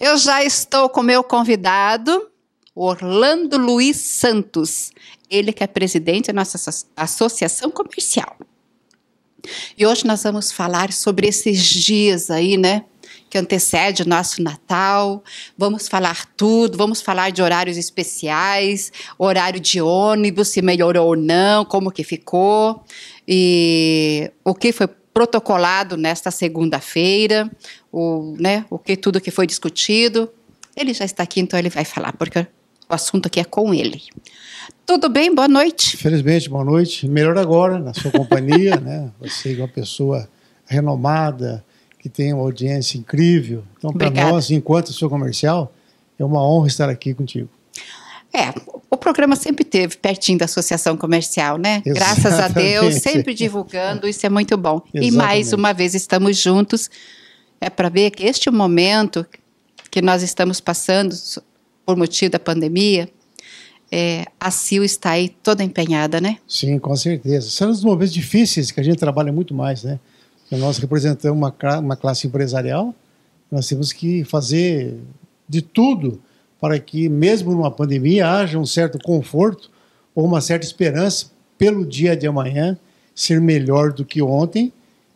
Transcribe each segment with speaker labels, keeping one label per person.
Speaker 1: Eu já estou com meu convidado, Orlando Luiz Santos. Ele que é presidente da nossa associação comercial. E hoje nós vamos falar sobre esses dias aí, né? Que antecede o nosso Natal. Vamos falar tudo, vamos falar de horários especiais, horário de ônibus, se melhorou ou não, como que ficou, e o que foi protocolado nesta segunda-feira, o, né, o que tudo que foi discutido. Ele já está aqui, então ele vai falar, porque o assunto aqui é com ele.
Speaker 2: Tudo bem? Boa noite. Felizmente, boa noite. Melhor agora, na sua companhia, né? Você é uma pessoa renomada, que tem uma audiência incrível. Então, para nós, enquanto seu comercial, é uma honra estar aqui contigo.
Speaker 1: É, o programa sempre teve pertinho da associação comercial, né? Exatamente. Graças a Deus, sempre divulgando, isso é muito bom. Exatamente. E mais uma vez estamos juntos. É para ver que este momento que nós estamos passando por motivo da pandemia, é, a CIL está aí toda empenhada, né?
Speaker 2: Sim, com certeza. São os momentos difíceis que a gente trabalha muito mais, né? Nós representamos uma, uma classe empresarial, nós temos que fazer de tudo para que, mesmo numa pandemia, haja um certo conforto ou uma certa esperança pelo dia de amanhã ser melhor do que ontem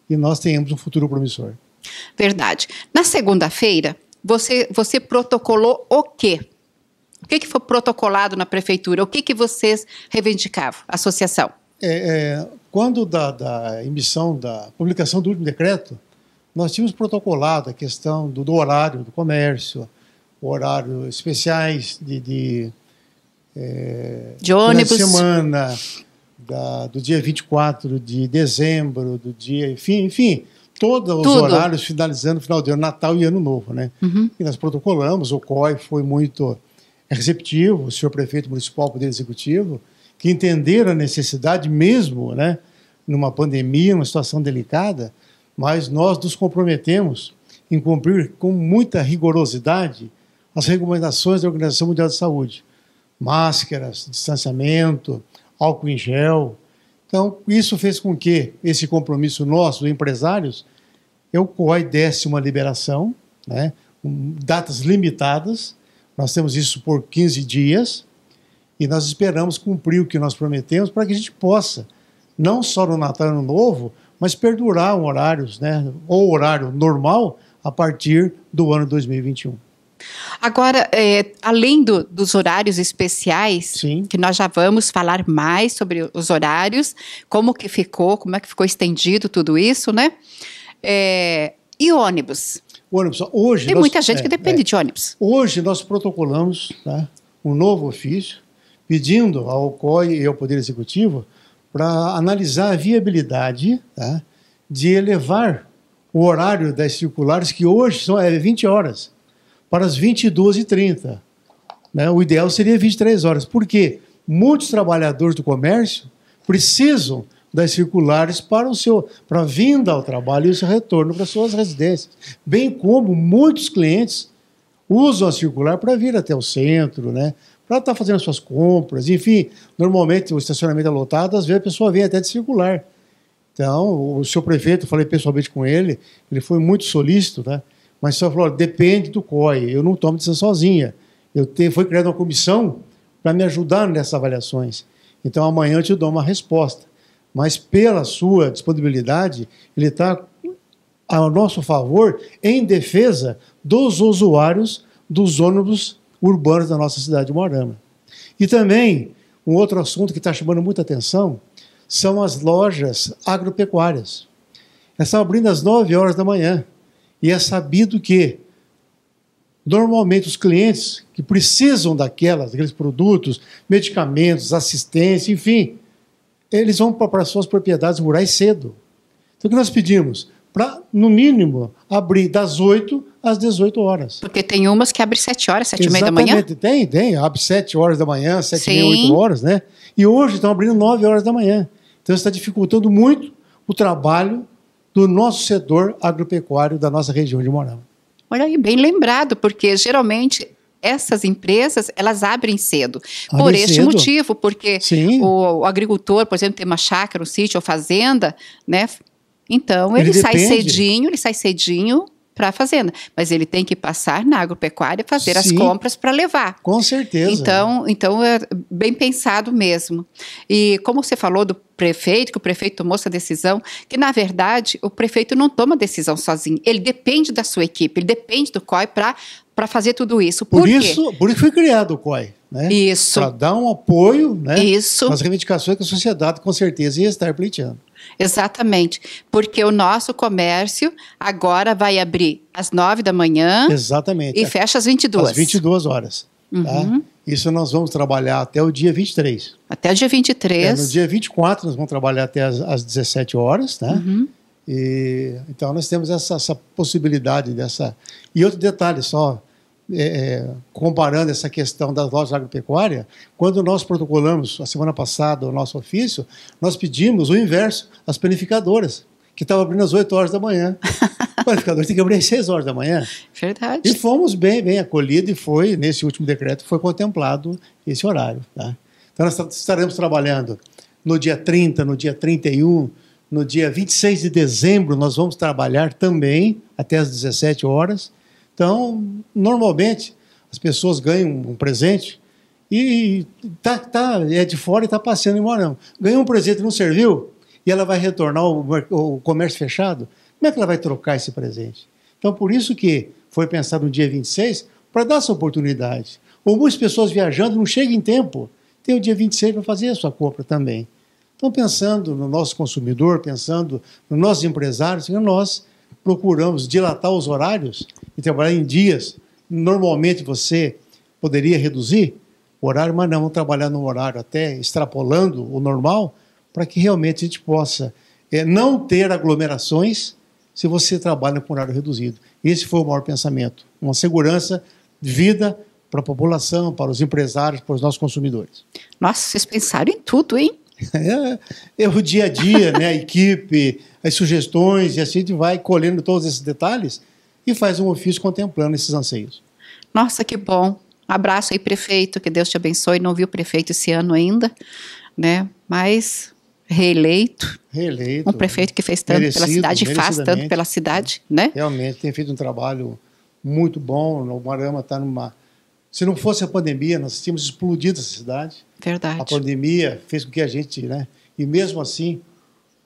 Speaker 2: e nós tenhamos um futuro promissor.
Speaker 1: Verdade. Na segunda-feira, você, você protocolou o quê? O que, que foi protocolado na prefeitura? O que, que vocês reivindicavam, associação?
Speaker 2: É, é, quando da, da, emissão, da publicação do último decreto, nós tínhamos protocolado a questão do, do horário do comércio, horários especiais de, de, é, de ônibus. semana, da, do dia 24 de dezembro, do dia, enfim, enfim, todos os Tudo. horários finalizando o final de ano, Natal e Ano Novo, né? Uhum. E nós protocolamos, o COI foi muito receptivo, o senhor prefeito municipal, poder executivo, que entenderam a necessidade mesmo, né, numa pandemia, uma situação delicada, mas nós nos comprometemos em cumprir com muita rigorosidade as recomendações da Organização Mundial de Saúde: máscaras, distanciamento, álcool em gel. Então, isso fez com que esse compromisso nosso, empresários, eu COI desse uma liberação, né, datas limitadas. Nós temos isso por 15 dias e nós esperamos cumprir o que nós prometemos para que a gente possa, não só no Natal e no Novo, mas perdurar um horários, né, ou horário normal a partir do ano 2021.
Speaker 1: Agora, é, além do, dos horários especiais, Sim. que nós já vamos falar mais sobre os horários, como que ficou, como é que ficou estendido tudo isso, né? É, e ônibus? ônibus. Hoje Tem nós, muita gente é, que depende é.
Speaker 2: de ônibus. Hoje nós protocolamos tá, um novo ofício pedindo ao COI e ao Poder Executivo para analisar a viabilidade tá, de elevar o horário das circulares, que hoje são é, 20 horas para as 22h30. Né? O ideal seria 23 horas. Por quê? Muitos trabalhadores do comércio precisam das circulares para o seu para a vinda ao trabalho e o seu retorno para suas residências, bem como muitos clientes usam a circular para vir até o centro, né? Para estar tá fazendo suas compras, enfim, normalmente o estacionamento é lotado, às vezes a pessoa vem até de circular. Então, o seu prefeito, falei pessoalmente com ele, ele foi muito solícito, né? Mas só falou: depende do COI, eu não tomo decisão sozinha. Eu te, foi criada uma comissão para me ajudar nessas avaliações. Então amanhã eu te dou uma resposta. Mas pela sua disponibilidade, ele está a nosso favor em defesa dos usuários dos ônibus urbanos da nossa cidade de Morama. E também, um outro assunto que está chamando muita atenção são as lojas agropecuárias. Elas estão abrindo às 9 horas da manhã. E é sabido que, normalmente, os clientes que precisam daquelas, daqueles produtos, medicamentos, assistência, enfim, eles vão para suas propriedades rurais cedo. Então, o que nós pedimos? Para, no mínimo, abrir das 8 às 18 horas. Porque tem
Speaker 1: umas que abrem 7 horas, 7 e meia da manhã?
Speaker 2: Tem, tem. Abre 7 horas da manhã, 7 e meia, 8 horas, né? E hoje estão abrindo 9 horas da manhã. Então, está dificultando muito o trabalho do nosso setor agropecuário da nossa região de Mourão.
Speaker 1: Olha aí, bem lembrado, porque geralmente essas empresas elas abrem cedo. por este cedo. motivo, porque o, o, agricultor, por exemplo, tem uma chácara, um sítio ou fazenda, né? Então ele, ele sai depende. cedinho, ele sai cedinho para a fazenda, mas ele tem que passar na agropecuária fazer Sim, as compras para levar. Com certeza. Então, então é bem pensado mesmo. E como você falou do prefeito, que o prefeito tomou essa decisão, que na verdade o prefeito não toma decisão sozinho, ele depende da sua equipe, ele depende do COI para para fazer tudo isso. Por, por isso,
Speaker 2: por isso foi criado o COI né? Isso. Para dar um apoio, né? Isso. Nas
Speaker 1: reivindicações que a sociedade com certeza ia estar pleiteando. Exatamente, porque o nosso comércio agora vai abrir às nove da manhã.
Speaker 2: Exatamente. E fecha às 22. Às 22 horas. Tá? Uhum. Tá? Isso nós vamos trabalhar até o dia 23.
Speaker 1: Até o dia 23. É, no
Speaker 2: dia 24 nós vamos trabalhar até às, às 17 horas, né? Uhum. E, então nós temos essa, essa possibilidade dessa. E outro detalhe só, é, é, comparando essa questão das lojas agropecuárias, quando nós protocolamos, a semana passada, o nosso ofício, nós pedimos o inverso às planificadoras, que estavam abrindo às 8 horas da manhã. o planificador tem que abrir às 6 horas da manhã. Verdade. E fomos bem, bem acolhidos e foi, nesse último decreto, foi contemplado esse horário. Tá? Então nós estaremos trabalhando no dia 30, no dia 31, no dia 26 de dezembro, nós vamos trabalhar também até às 17 horas então, normalmente, as pessoas ganham um presente e tá, tá, é de fora e está passeando embora. morando. Ganhou um presente e não serviu, e ela vai retornar o, comércio fechado, como é que ela vai trocar esse presente? Então, por isso que foi pensado no dia 26, para dar essa oportunidade. Ou muitas pessoas viajando não chegam em tempo, tem o dia 26 para fazer a sua compra também. Então, pensando no nosso consumidor, pensando nos nossos empresários, nós procuramos dilatar os horários e trabalhar em dias. Normalmente você poderia reduzir o horário, mas não, vamos trabalhar no horário até extrapolando o normal para que realmente a gente possa é, não ter aglomerações se você trabalha com horário reduzido. Esse foi o maior pensamento. Uma segurança de vida para a população, para os empresários, para os nossos consumidores. Nossa, vocês pensaram em tudo, hein? É, é, o dia a dia, né? A equipe, as sugestões, e assim a gente vai colhendo todos esses detalhes e faz um ofício contemplando esses anseios.
Speaker 1: Nossa, que bom. Abraço aí, prefeito, que Deus te abençoe. Não vi o prefeito esse ano ainda, né? Mas reeleito.
Speaker 2: Reeleito. Um prefeito que fez tanto pela cidade e faz tanto pela cidade, né? Realmente, tem feito um trabalho muito bom. O Marama está numa. Se não fosse a pandemia, nós tínhamos explodido essa cidade. Verdade. A pandemia fez com que a gente, né? E mesmo assim,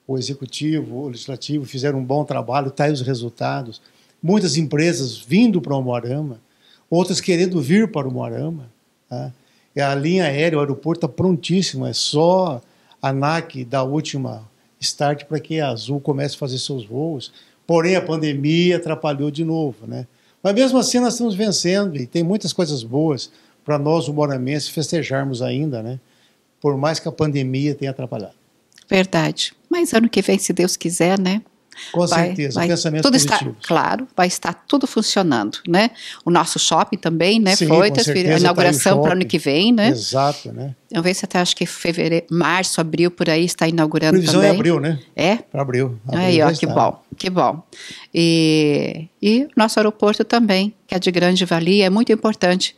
Speaker 2: o executivo, o legislativo fizeram um bom trabalho, tá aí os resultados. Muitas empresas vindo para o Moarama, outras querendo vir para o Moarama. Tá? E a linha aérea, o aeroporto está prontíssimo, é só a ANAC dar a última start para que a Azul comece a fazer seus voos. Porém, a pandemia atrapalhou de novo, né? Mas mesmo assim, nós estamos vencendo e tem muitas coisas boas para nós, humoramenses, festejarmos ainda, né? Por mais que a pandemia tenha atrapalhado.
Speaker 1: Verdade. Mas ano que vem, se Deus quiser, né?
Speaker 2: Com vai, certeza, vai, pensamento tudo Está,
Speaker 1: claro, vai estar tudo funcionando, né? O nosso shopping também, né? Sim, Foi a tá inauguração tá para o ano que vem, né?
Speaker 2: Exato, né?
Speaker 1: Eu vejo até acho que fevereiro, março, abril, por aí está inaugurando Previsão é também. Previsão é abril, né? É? Para abril. abril. Aí, ó, que bom, que bom. E, e nosso aeroporto também, que é de grande valia, é muito importante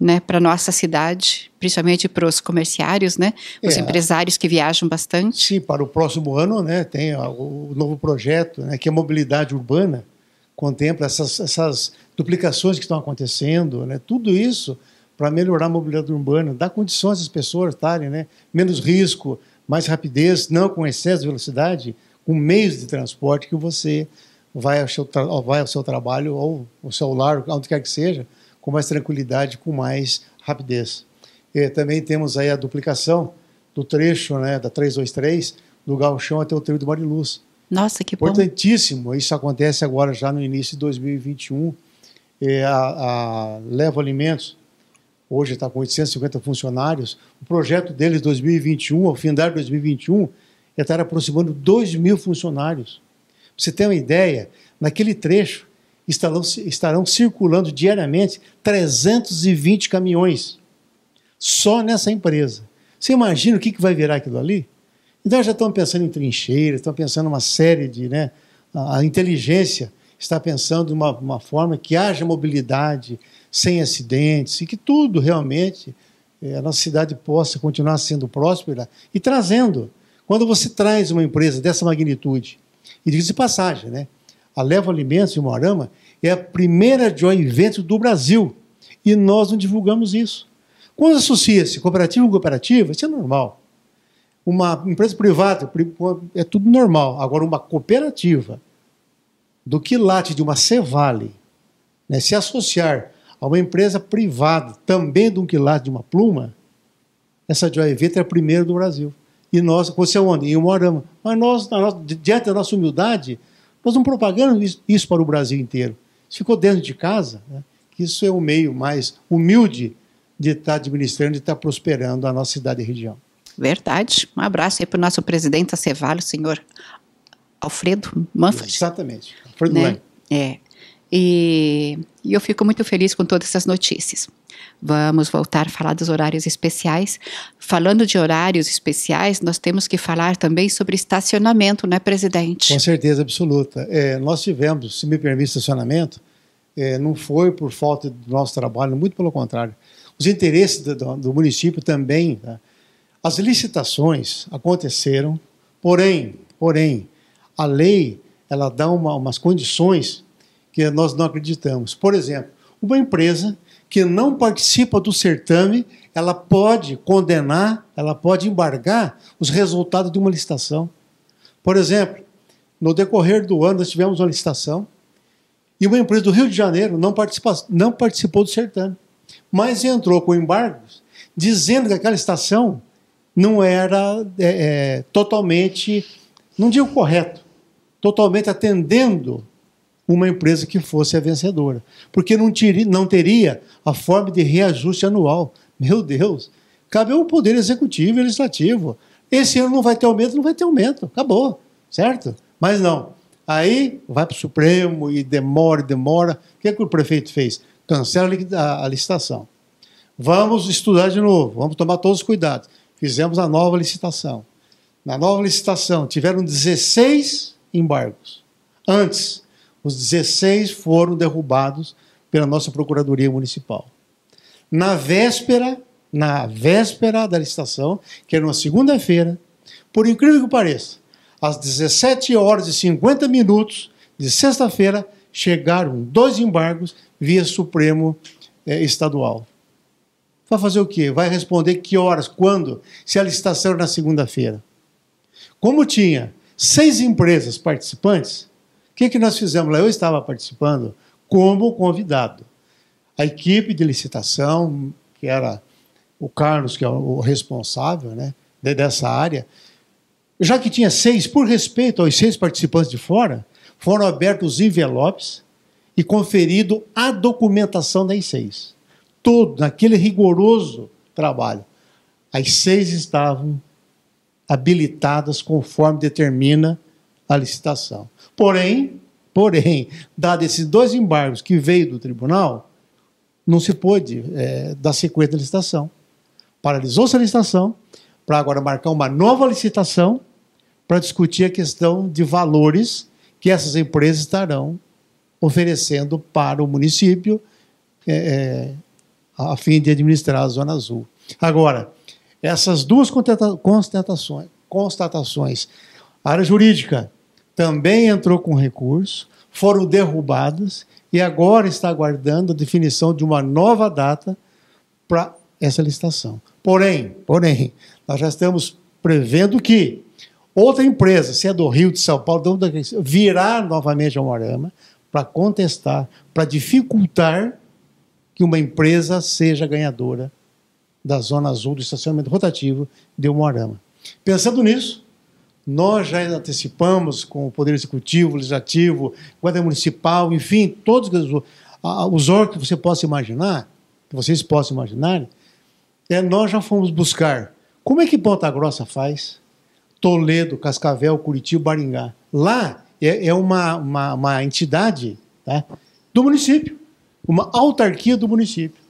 Speaker 1: né, para nossa cidade, principalmente para os comerciários, né, os é, empresários que viajam bastante. Sim, para o próximo ano, né, tem o novo projeto,
Speaker 2: né, que é mobilidade urbana, contempla essas, essas duplicações que estão acontecendo, né, tudo isso para melhorar a mobilidade urbana, dar condições às pessoas estarem, né, menos risco, mais rapidez, não com excesso de velocidade, com meios de transporte que você vai ao seu, vai ao seu trabalho ou ao seu lar, onde quer que seja, com mais tranquilidade, com mais rapidez. E também temos aí a duplicação do trecho né, da 323, do Galchão até o trecho do Mariluz.
Speaker 1: Nossa, que Importantíssimo. bom!
Speaker 2: Importantíssimo, isso acontece agora já no início de 2021.
Speaker 1: a, a
Speaker 2: Leva Alimentos, hoje está com 850 funcionários, o projeto deles 2021, ao fim de 2021, é estar aproximando 2 mil funcionários. Pra você tem uma ideia, naquele trecho estarão, estarão circulando diariamente 320 caminhões só nessa empresa. Você imagina o que, vai virar aquilo ali? Então já estão pensando em trincheiras, estão pensando uma série de. Né, a inteligência está pensando uma, uma forma que haja mobilidade sem acidentes e que tudo realmente é, a nossa cidade possa continuar sendo próspera e trazendo. Quando você traz uma empresa dessa magnitude, e diga-se passagem, né? A Levo Alimentos e Moarama é a primeira joint venture do Brasil e nós não divulgamos isso. Quando associa-se cooperativa com cooperativa, isso é normal. Uma empresa privada é tudo normal. Agora, uma cooperativa do quilate de uma Cevale né, se associar a uma empresa privada, também do quilate de uma pluma, essa joint venture é a primeira do Brasil. E nós, você é onde? Em Moarama. Mas nós, nossa, diante da nossa humildade, nós não propagamos isso para o Brasil inteiro. ficou dentro de casa, né? isso é o meio mais humilde de estar administrando e estar prosperando a nossa cidade e região.
Speaker 1: Verdade. Um abraço aí para o nosso presidente Acevalho, senhor Alfredo Manfred. Exatamente. Alfredo né? É. E, e, eu fico muito feliz com todas essas notícias. Vamos voltar a falar dos horários especiais. Falando de horários especiais, nós temos que falar também sobre estacionamento, né, presidente? Com certeza
Speaker 2: absoluta. É, nós tivemos, se me permite, estacionamento. É, não foi por falta do nosso trabalho, muito pelo contrário. Os interesses do, do município também. Né? As licitações aconteceram, porém, porém, a lei ela dá uma, umas condições que nós não acreditamos. Por exemplo, uma empresa que não participa do certame, ela pode condenar, ela pode embargar os resultados de uma licitação. Por exemplo, no decorrer do ano nós tivemos uma licitação e uma empresa do Rio de Janeiro não, participa, não participou do certame, mas entrou com embargos dizendo que aquela licitação não era é, é totalmente, não digo correto, totalmente atendendo uma empresa que fosse a vencedora, porque não, não teria a forma de reajuste anual. Meu Deus, cabe ao Poder Executivo e Legislativo. Esse ano não vai ter aumento, não vai ter aumento, acabou, certo? Mas não. Aí vai para o Supremo e demora, demora. O que, é que o prefeito fez? Cancela a licitação. Vamos estudar de novo, vamos tomar todos os cuidados. Fizemos a nova licitação. Na nova licitação, tiveram 16 embargos. Antes, os 16 foram derrubados pela nossa Procuradoria Municipal. Na véspera, na véspera da licitação, que era uma segunda-feira, por incrível que pareça, às 17 horas e 50 minutos de sexta-feira, chegaram dois embargos via Supremo eh, Estadual. Vai fazer o quê? Vai responder que horas, quando, se a licitação era na segunda-feira. Como tinha seis empresas participantes, que, que nós fizemos lá? Eu estava participando como convidado. A equipe de licitação, que era o Carlos, que é o responsável né, dessa área, já que tinha seis, por respeito aos seis participantes de fora, foram abertos os envelopes e conferido a documentação das seis. Todo, naquele rigoroso trabalho. As seis estavam habilitadas conforme determina a licitação. Porém, porém, dado esses dois embargos que veio do tribunal, não se pôde é, dar sequência à licitação. Paralisou-se a licitação para agora marcar uma nova licitação para discutir a questão de valores que essas empresas estarão oferecendo para o município é, é a fim de administrar a Zona Azul. Agora, essas duas constatações, constatações área jurídica, também entrou com recurso, foram derrubadas e agora está aguardando a definição de uma nova data para essa licitação. Porém, porém, nós já estamos prevendo que outra empresa, se é do Rio de São Paulo, então, virá novamente ao Morama para contestar, para dificultar que uma empresa seja ganhadora da zona azul do estacionamento rotativo de Moarama. Pensando nisso, nós já antecipamos com o Poder Executivo, Legislativo, Guarda Municipal, enfim, todos os órgãos que você possa imaginar, que vocês possam imaginar, é, nós já fomos buscar. Como é que Ponta Grossa faz? Toledo, Cascavel, Curitiba, Baringá. Lá é, é uma, uma, uma, entidade tá, do município, uma autarquia do município.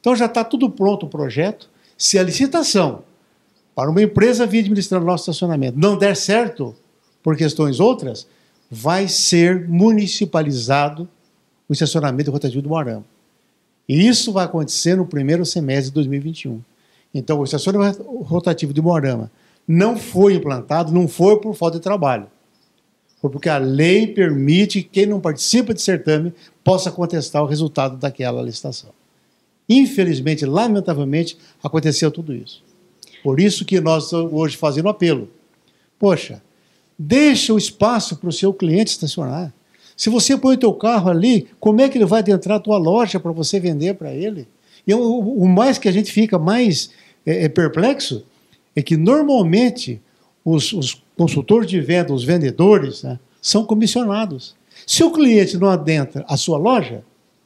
Speaker 2: Então já está tudo pronto o projeto. Se a licitação para uma empresa vir administrar o nosso estacionamento, não der certo por questões outras, vai ser municipalizado o estacionamento rotativo do Moarama. E isso vai acontecer no primeiro semestre de 2021. Então, o estacionamento rotativo de Moarama não foi implantado, não foi por falta de trabalho. Foi porque a lei permite que quem não participa de certame possa contestar o resultado daquela licitação. Infelizmente, lamentavelmente, aconteceu tudo isso. Por isso que nós hoje fazendo apelo. Poxa, deixa o espaço para o seu cliente estacionar. Se você põe o teu carro ali, como é que ele vai adentrar a tua loja para você vender para ele? E o, o, mais que a gente fica mais é, é perplexo é que normalmente os, os, consultores de venda, os vendedores, né, são comissionados. Se o cliente não adentra a sua loja,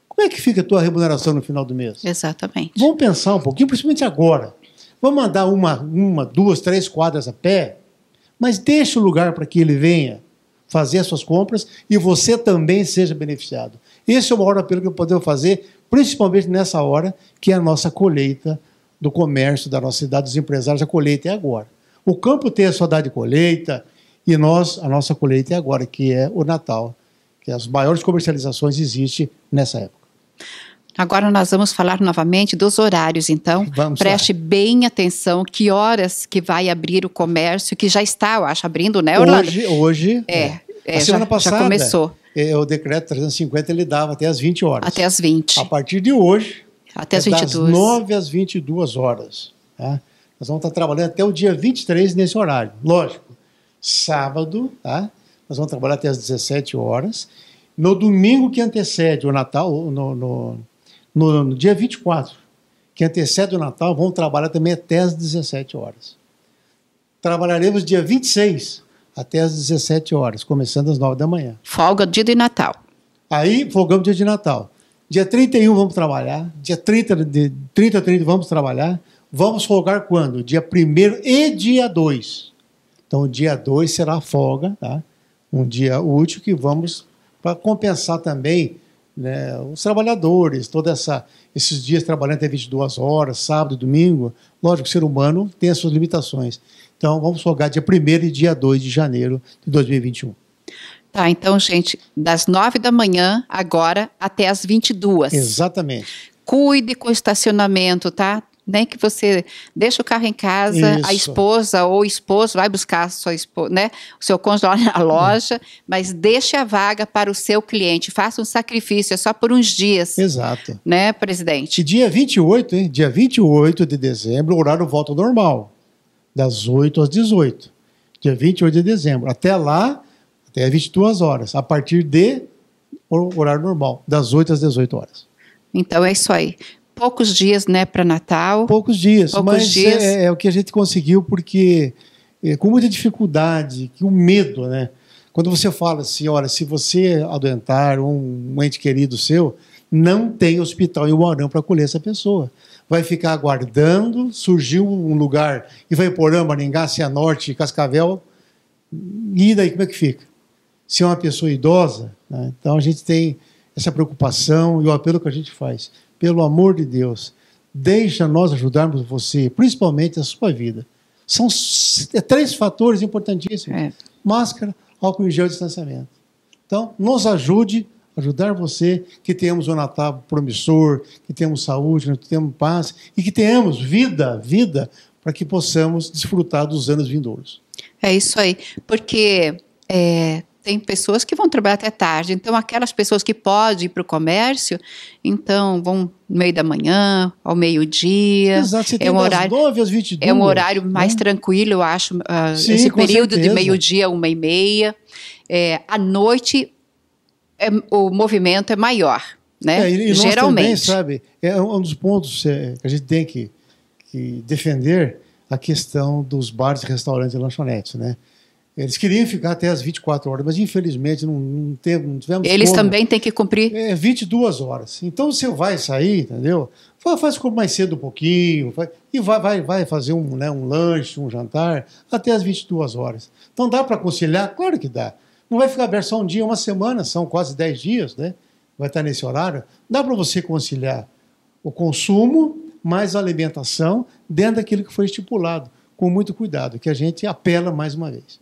Speaker 2: como é que fica a tua remuneração no final do mês? Exatamente. Vamos pensar um pouquinho, principalmente agora. Vamos andar uma, uma, duas, três quadras a pé, mas deixe o lugar para que ele venha fazer as suas compras e você também seja beneficiado. Esse é o maior apelo que eu podemos fazer, principalmente nessa hora, que é a nossa colheita do comércio da nossa cidade, dos empresários, a colheita é agora. O campo tem a sua data de colheita e nós, a nossa colheita é agora, que é o Natal, que é as maiores comercializações existem nessa época.
Speaker 1: Agora nós vamos falar novamente dos horários, então. Vamos Preste lá. bem atenção que horas que vai abrir o comércio, que já está, eu acho, abrindo, né, Orlando? Hoje,
Speaker 2: hoje. É. é.
Speaker 1: a é, semana já, passada. Já começou.
Speaker 2: É, o decreto 350 ele dava até as 20 horas. Até as 20. A partir de hoje, até é as 22. das 9 às 22 horas. Tá? Nós vamos estar trabalhando até o dia 23 nesse horário. Lógico, sábado, tá? nós vamos trabalhar até as 17 horas. No domingo que antecede o Natal, no, no no, no dia 24, que antecede o Natal, vamos trabalhar também até as 17 horas. Trabalharemos dia 26 até as 17 horas, começando às 9 da manhã.
Speaker 1: Folga dia de Natal.
Speaker 2: Aí, folgamos dia de Natal. Dia 31 vamos trabalhar, dia 30, de 30 a 30 vamos trabalhar. Vamos folgar quando? Dia 1 e dia 2. Então, dia 2 será a folga, tá? um dia útil que vamos para compensar também né, os trabalhadores, toda essa esses dias trabalhando até 22 horas, sábado, domingo, lógico que o ser humano tem as suas limitações. Então, vamos folgar dia 1 e dia 2 de janeiro de 2021.
Speaker 1: Tá, então, gente, das 9 da manhã agora até as 22. Exatamente. Cuide com o estacionamento, tá? né? Que você deixa o carro em casa, Isso. a esposa ou o esposo vai buscar a sua esposa, né? O seu cônjuge na hum. loja, mas deixe a vaga para o seu cliente, faça um sacrifício, é só por uns dias. Exato. Né, presidente?
Speaker 2: E dia 28, hein? Dia 28 de dezembro, o horário volta normal, das 8 às 18. Dia 28 de dezembro. Até lá, até 22 horas, a partir de horário normal, das 8 às 18 horas.
Speaker 1: Então é isso aí. Poucos dias, né, para Natal. Poucos dias, Poucos mas é, dias. É, é, o que a gente conseguiu
Speaker 2: porque é, com muita dificuldade, que o medo, né? Quando você fala assim, olha, se você adoentar um, um ente querido seu, não tem hospital em Uarão para acolher essa pessoa. Vai ficar aguardando, surgiu um lugar e vai Porã, Maringá, Cianorte, Cascavel, e daí como é que fica? Se é uma pessoa idosa, né? então a gente tem essa preocupação e o apelo que a gente faz pelo amor de Deus, deixa nós ajudarmos você, principalmente a sua vida. São é três fatores importantíssimos: é. máscara, álcool em gel e distanciamento. Então, nos ajude a ajudar você que tenhamos um Natal promissor, que tenhamos saúde, que tenhamos paz e que tenhamos vida, vida, para que possamos desfrutar dos anos vindouros.
Speaker 1: É isso aí, porque é, tem pessoas que vão trabalhar até tarde. Então, aquelas pessoas que podem ir para o comércio, então vão no meio da manhã, ao meio-dia. Exato, você é tem é um horário, 9 às 22. É né? um horário mais né? tranquilo, eu acho, uh, Sim, esse período certeza. de meio-dia, uma e meia. É, à noite, é, o movimento é maior, né? É, e, e Geralmente.
Speaker 2: Também, sabe, é um dos pontos é, que a gente tem que, que defender a questão dos bares, restaurantes e lanchonetes, né? Eles queriam ficar até as 24 horas, mas infelizmente não, não, teve, não tivemos. Eles como. também têm que cumprir. É 22 horas. Então você vai sair, entendeu? Faz como mais cedo um pouquinho e vai, vai, vai fazer um, né, um lanche, um jantar, até as 22 horas. Então dá para conciliar? Claro que dá. Não vai ficar aberto só um dia, uma semana, são quase 10 dias, né? Vai estar nesse horário. Dá para você conciliar o consumo mais a alimentação dentro daquilo que foi estipulado, com muito cuidado,
Speaker 1: que a gente apela mais uma vez.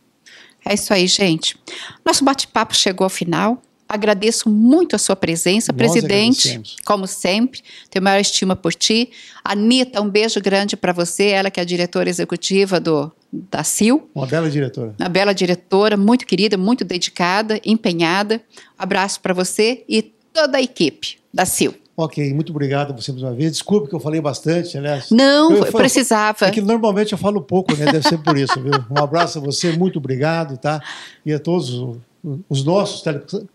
Speaker 1: É isso aí, gente. Nosso bate-papo chegou ao final. Agradeço muito a sua presença, Nós presidente. Como sempre, tenho maior estima por ti. Anitta, um beijo grande para você, ela que é a diretora executiva do da CIL.
Speaker 2: Uma bela diretora. Uma
Speaker 1: bela diretora, muito querida, muito dedicada, empenhada. abraço para você e toda a equipe da CIL. Ok, muito obrigado você mais uma vez. Desculpe que eu falei bastante, aliás. Não, eu, eu falo, precisava. É que normalmente eu falo pouco, né? Deve ser
Speaker 2: por isso, viu? Um abraço a você, muito obrigado, tá? E a todos os nossos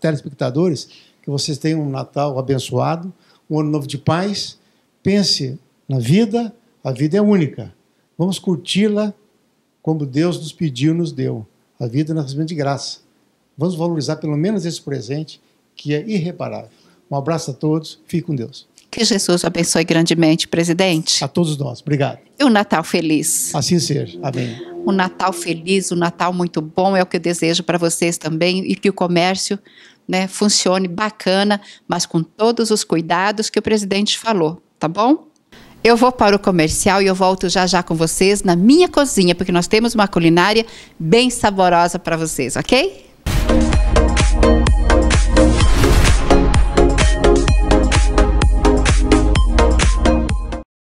Speaker 2: telespectadores, que vocês tenham um Natal abençoado, um ano novo de paz. Pense na vida, a vida é única. Vamos curti-la como Deus nos pediu, nos deu. A vida é nascimento de graça. Vamos valorizar pelo menos esse presente que é irreparável. Um abraço a todos, fique com Deus.
Speaker 1: Que Jesus abençoe grandemente, presidente. A todos nós, obrigado. E um Natal feliz. Assim
Speaker 2: seja, amém.
Speaker 1: Um Natal feliz, um Natal muito bom, é o que eu desejo para vocês também e que o comércio né, funcione bacana, mas com todos os cuidados que o presidente falou, tá bom? Eu vou para o comercial e eu volto já já com vocês na minha cozinha, porque nós temos uma culinária bem saborosa para vocês, ok?